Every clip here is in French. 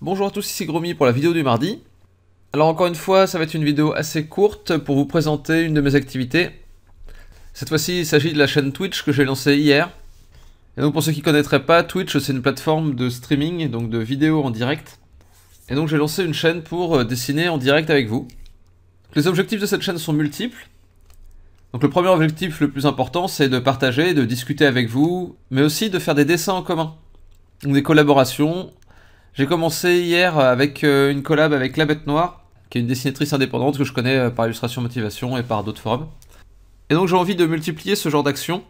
Bonjour à tous, ici Gromy pour la vidéo du mardi. Alors encore une fois, ça va être une vidéo assez courte pour vous présenter une de mes activités. Cette fois-ci, il s'agit de la chaîne Twitch que j'ai lancée hier. Et donc pour ceux qui ne connaîtraient pas, Twitch c'est une plateforme de streaming, donc de vidéos en direct. Et donc j'ai lancé une chaîne pour euh, dessiner en direct avec vous. Les objectifs de cette chaîne sont multiples. Donc le premier objectif le plus important, c'est de partager, de discuter avec vous, mais aussi de faire des dessins en commun. Donc des collaborations j'ai commencé hier avec euh, une collab avec La Bête Noire, qui est une dessinatrice indépendante que je connais euh, par Illustration Motivation et par d'autres forums. Et donc j'ai envie de multiplier ce genre d'action,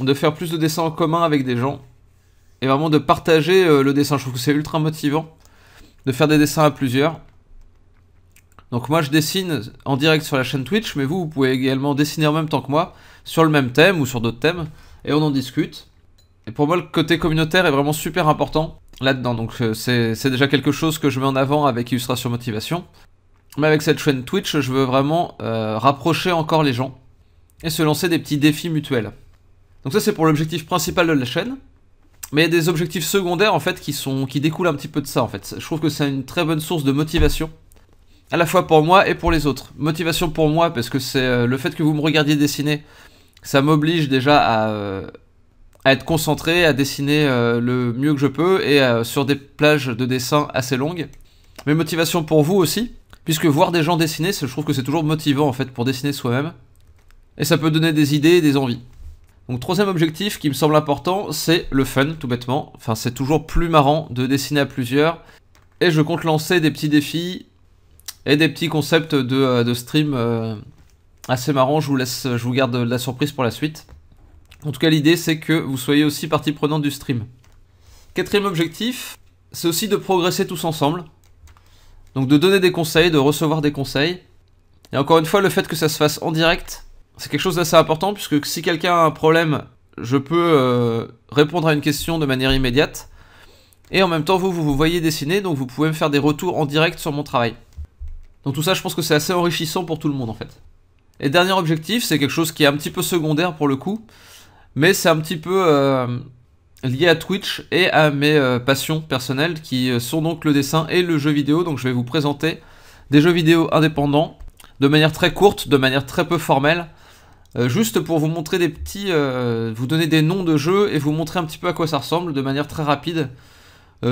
de faire plus de dessins en commun avec des gens, et vraiment de partager euh, le dessin. Je trouve que c'est ultra motivant de faire des dessins à plusieurs. Donc moi je dessine en direct sur la chaîne Twitch, mais vous, vous pouvez également dessiner en même temps que moi, sur le même thème ou sur d'autres thèmes, et on en discute. Et pour moi le côté communautaire est vraiment super important là-dedans. Donc euh, c'est déjà quelque chose que je mets en avant avec Illustration Motivation. Mais avec cette chaîne Twitch, je veux vraiment euh, rapprocher encore les gens et se lancer des petits défis mutuels. Donc ça c'est pour l'objectif principal de la chaîne. Mais il y a des objectifs secondaires en fait qui, sont, qui découlent un petit peu de ça en fait. Je trouve que c'est une très bonne source de motivation. À la fois pour moi et pour les autres. Motivation pour moi parce que c'est euh, le fait que vous me regardiez dessiner. Ça m'oblige déjà à, à être concentré, à dessiner euh, le mieux que je peux et euh, sur des plages de dessin assez longues. Mes motivations pour vous aussi, puisque voir des gens dessiner, je trouve que c'est toujours motivant en fait pour dessiner soi-même. Et ça peut donner des idées et des envies. Donc troisième objectif qui me semble important, c'est le fun, tout bêtement. Enfin, c'est toujours plus marrant de dessiner à plusieurs. Et je compte lancer des petits défis et des petits concepts de, euh, stream assez marrants. Je vous, laisse, je vous garde la surprise pour la suite. En tout cas, l'idée, c'est que vous soyez aussi partie prenante du stream. Quatrième objectif, c'est aussi de progresser tous ensemble. Donc de donner des conseils, de recevoir des conseils. Et encore une fois, le fait que ça se fasse en direct, c'est quelque chose d'assez important, puisque si quelqu'un a un problème, je peux euh, répondre à une question de manière immédiate. Et en même temps, vous, vous vous voyez dessiner, donc vous pouvez me faire des retours en direct sur mon travail. Donc tout ça, je pense que c'est assez enrichissant pour tout le monde, en fait. Et dernier objectif, c'est quelque chose qui est un petit peu secondaire pour le coup, mais c'est un petit peu euh, lié à Twitch et à mes euh, passions personnelles qui euh, sont donc le dessin et le jeu vidéo. Donc je vais vous présenter des jeux vidéo indépendants de manière très courte, de manière très peu formelle. juste pour vous montrer des petits, vous donner des noms de jeux et vous montrer un petit peu à quoi ça ressemble de manière très rapide,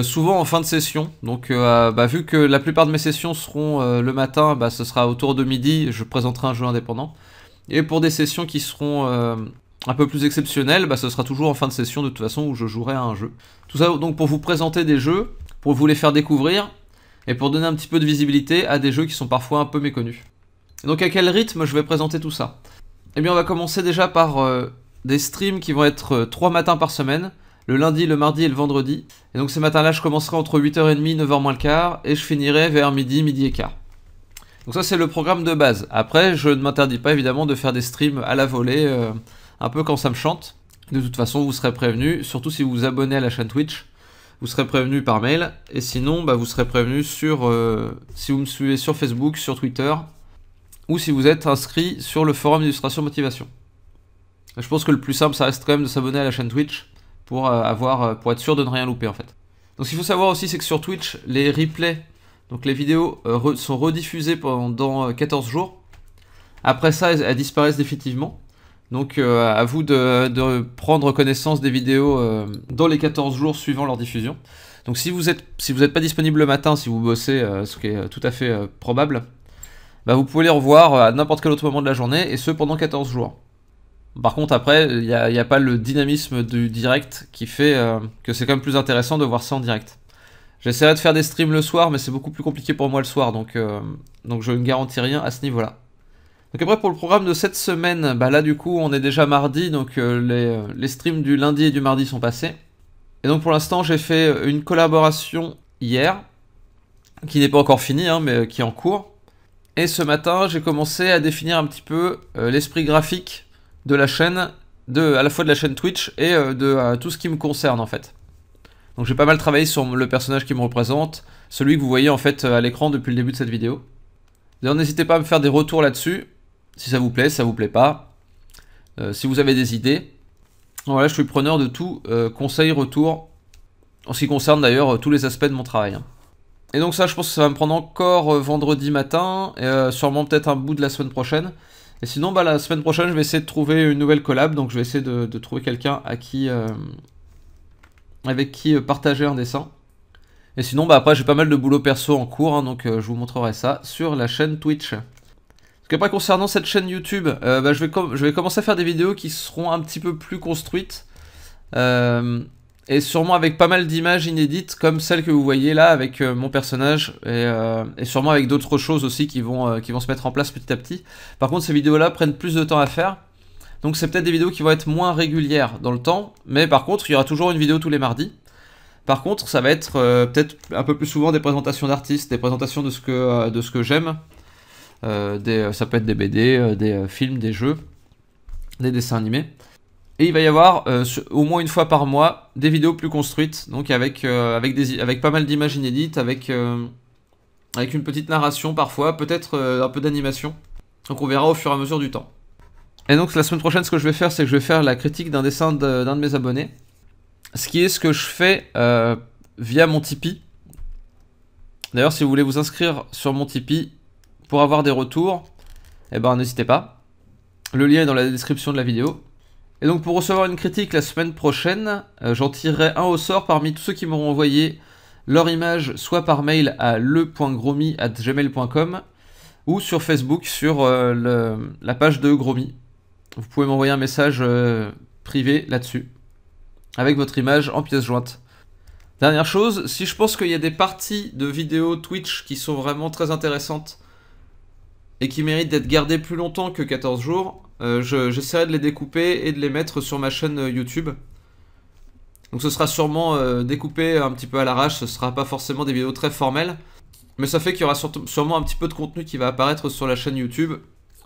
souvent en fin de session. Donc, bah, vu que la plupart de mes sessions seront le matin, bah, ce sera autour de midi, je présenterai un jeu indépendant. Et pour des sessions qui seront un peu plus exceptionnel, bah, ce sera toujours en fin de session de toute façon où je jouerai à un jeu. Tout ça donc pour vous présenter des jeux, pour vous les faire découvrir et pour donner un petit peu de visibilité à des jeux qui sont parfois un peu méconnus. donc à quel rythme je vais présenter tout ça Eh bien on va commencer déjà par euh, des streams qui vont être euh, trois 3 matins par semaine, le lundi, le mardi et le vendredi. Et donc ces matins-là je commencerai entre 8h30 9h moins le quart et je finirai vers midi, midi et quart. Donc ça c'est le programme de base. Après je ne m'interdis pas évidemment de faire des streams à la volée. Euh, un peu quand ça me chante. De toute façon, vous serez prévenu, surtout si vous vous abonnez à la chaîne Twitch, vous serez prévenu par mail. Et sinon, bah, vous serez prévenu sur, euh, si vous me suivez sur Facebook, sur Twitter, ou si vous êtes inscrit sur le forum d'illustration motivation. Je pense que le plus simple, ça reste quand même de s'abonner à la chaîne Twitch pour, euh, avoir, euh, pour être sûr de ne rien louper en fait. Donc ce qu'il faut savoir aussi, c'est que sur Twitch, les replays, donc les vidéos, sont rediffusées pendant 14 jours. Après ça, elles disparaissent définitivement. Donc euh, à vous de, prendre connaissance des vidéos euh, dans les 14 jours suivant leur diffusion. Donc si vous n'êtes si vous pas disponible le matin, si vous bossez, euh, ce qui est tout à fait probable, bah, vous pouvez les revoir à n'importe quel autre moment de la journée, et ce pendant 14 jours. Par contre après, il n'y a, pas le dynamisme du direct qui fait que c'est quand même plus intéressant de voir ça en direct. J'essaierai de faire des streams le soir, mais c'est beaucoup plus compliqué pour moi le soir, donc, donc je ne garantis rien à ce niveau-là. Donc après pour le programme de cette semaine, bah là du coup on est déjà mardi, donc euh, euh, les, streams du lundi et du mardi sont passés. Et donc pour l'instant j'ai fait euh, une collaboration hier, qui n'est pas encore finie, hein, mais qui est en cours. Et ce matin j'ai commencé à définir un petit peu l'esprit graphique de la chaîne, de, à la fois de la chaîne Twitch et de tout ce qui me concerne en fait. Donc j'ai pas mal travaillé sur le personnage qui me représente, celui que vous voyez en fait à l'écran depuis le début de cette vidéo. D'ailleurs n'hésitez pas à me faire des retours là-dessus, si ça vous plaît, si ça vous plaît pas. Euh, si vous avez des idées. Voilà, je suis preneur de tout euh, conseil, retour. En ce qui concerne d'ailleurs euh, tous les aspects de mon travail. Hein. Et donc ça, je pense que ça va me prendre encore vendredi matin, et, sûrement peut-être un bout de la semaine prochaine. Et sinon, bah, la semaine prochaine, je vais essayer de trouver une nouvelle collab, donc je vais essayer de, trouver quelqu'un avec qui partager un dessin. Et sinon, bah, après, j'ai pas mal de boulot perso en cours, hein, donc je vous montrerai ça sur la chaîne Twitch concernant cette chaîne YouTube, euh, bah, je, vais commencer à faire des vidéos qui seront un petit peu plus construites. Euh, et sûrement avec pas mal d'images inédites comme celle que vous voyez là avec euh, mon personnage et, sûrement avec d'autres choses aussi qui vont, se mettre en place petit à petit. Par contre ces vidéos là prennent plus de temps à faire. Donc c'est peut-être des vidéos qui vont être moins régulières dans le temps. Mais par contre il y aura toujours une vidéo tous les mardis. Par contre, ça va être peut-être un peu plus souvent des présentations d'artistes, des présentations de ce que j'aime, euh, euh, ça peut être des BD, euh, des films, des jeux, des dessins animés. Et il va y avoir au moins une fois par mois des vidéos plus construites, donc avec, avec, des, avec pas mal d'images inédites, avec, avec une petite narration parfois, peut-être un peu d'animation. Donc on verra au fur et à mesure du temps. Et donc la semaine prochaine, ce que je vais faire, c'est que je vais faire la critique d'un dessin d'un de, de, mes abonnés. Ce qui est ce que je fais via mon Tipeee. D'ailleurs, si vous voulez vous inscrire sur mon Tipeee, pour avoir des retours, eh ben n'hésitez pas. Le lien est dans la description de la vidéo. Et donc pour recevoir une critique la semaine prochaine, euh, j'en tirerai un au sort parmi tous ceux qui m'auront envoyé leur image soit par mail à le.gromi@gmail.com ou sur Facebook sur euh, la page de Gromi. Vous pouvez m'envoyer un message euh, privé là-dessus avec votre image en pièce jointe. Dernière chose, si je pense qu'il y a des parties de vidéos Twitch qui sont vraiment très intéressantes et qui méritent d'être gardés plus longtemps que 14 jours, euh, j'essaierai de les découper et de les mettre sur ma chaîne euh, YouTube. Donc ce sera sûrement euh, découpé un petit peu à l'arrache, ce sera pas forcément des vidéos très formelles. Mais ça fait qu'il y aura sûrement un petit peu de contenu qui va apparaître sur la chaîne YouTube,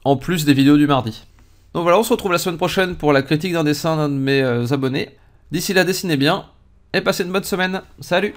en plus des vidéos du mardi. Donc voilà, on se retrouve la semaine prochaine pour la critique d'un dessin d'un de mes abonnés. D'ici là, dessinez bien et passez une bonne semaine. Salut